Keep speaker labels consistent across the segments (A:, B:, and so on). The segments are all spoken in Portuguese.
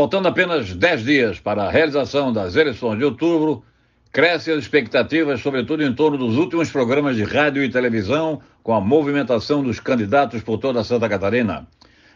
A: Faltando apenas 10 dias para a realização das eleições de outubro, crescem as expectativas, sobretudo em torno dos últimos programas de rádio e televisão, com a movimentação dos candidatos por toda Santa Catarina.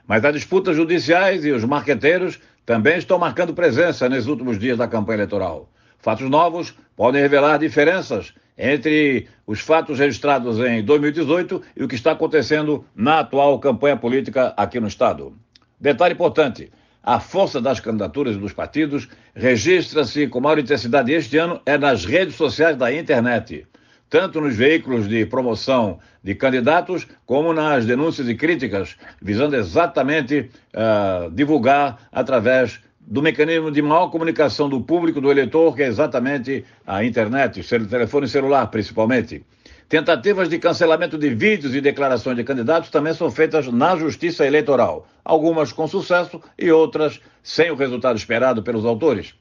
A: Mas as disputas judiciais e os marqueteiros também estão marcando presença nesses últimos dias da campanha eleitoral. Fatos novos podem revelar diferenças entre os fatos registrados em 2018 e o que está acontecendo na atual campanha política aqui no Estado. Detalhe importante: a força das candidaturas dos partidos registra-se com maior intensidade este ano é nas redes sociais da internet, tanto nos veículos de promoção de candidatos como nas denúncias e críticas, visando exatamente uh, divulgar através do mecanismo de maior comunicação do público, do eleitor, que é exatamente a internet, o telefone celular, principalmente. Tentativas de cancelamento de vídeos e declarações de candidatos também são feitas na Justiça Eleitoral, algumas com sucesso e outras sem o resultado esperado pelos autores.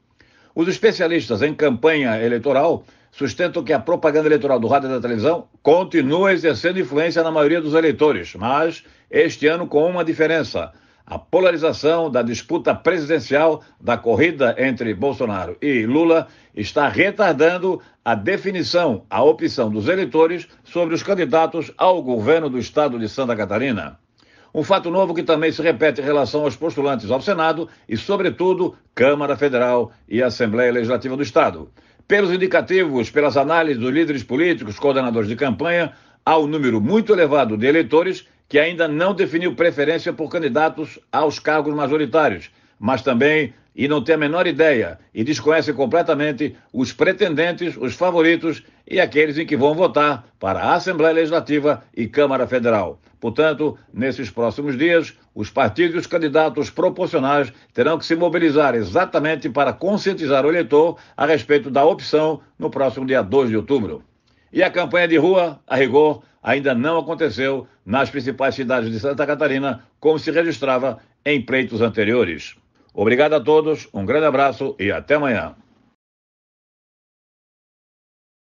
A: Os especialistas em campanha eleitoral sustentam que a propaganda eleitoral do rádio e da televisão continua exercendo influência na maioria dos eleitores, mas este ano com uma diferença a polarização da disputa presidencial da corrida entre Bolsonaro e Lula está retardando a definição, a opção dos eleitores sobre os candidatos ao governo do estado de Santa Catarina. Um fato novo que também se repete em relação aos postulantes ao Senado e, sobretudo, Câmara Federal e Assembleia Legislativa do Estado. Pelos indicativos, pelas análises dos líderes políticos, coordenadores de campanha, há um número muito elevado de eleitores que ainda não definiu preferência por candidatos aos cargos majoritários, mas também e não tem a menor ideia e desconhece completamente os pretendentes, os favoritos e aqueles em que vão votar para a Assembleia Legislativa e Câmara Federal. Portanto, nesses próximos dias, os partidos e os candidatos proporcionais terão que se mobilizar exatamente para conscientizar o eleitor a respeito da opção no próximo dia 2 de outubro. E a campanha de rua, a rigor, ainda não aconteceu nas principais cidades de Santa Catarina, como se registrava em pleitos anteriores. Obrigado a todos, um grande abraço e até amanhã.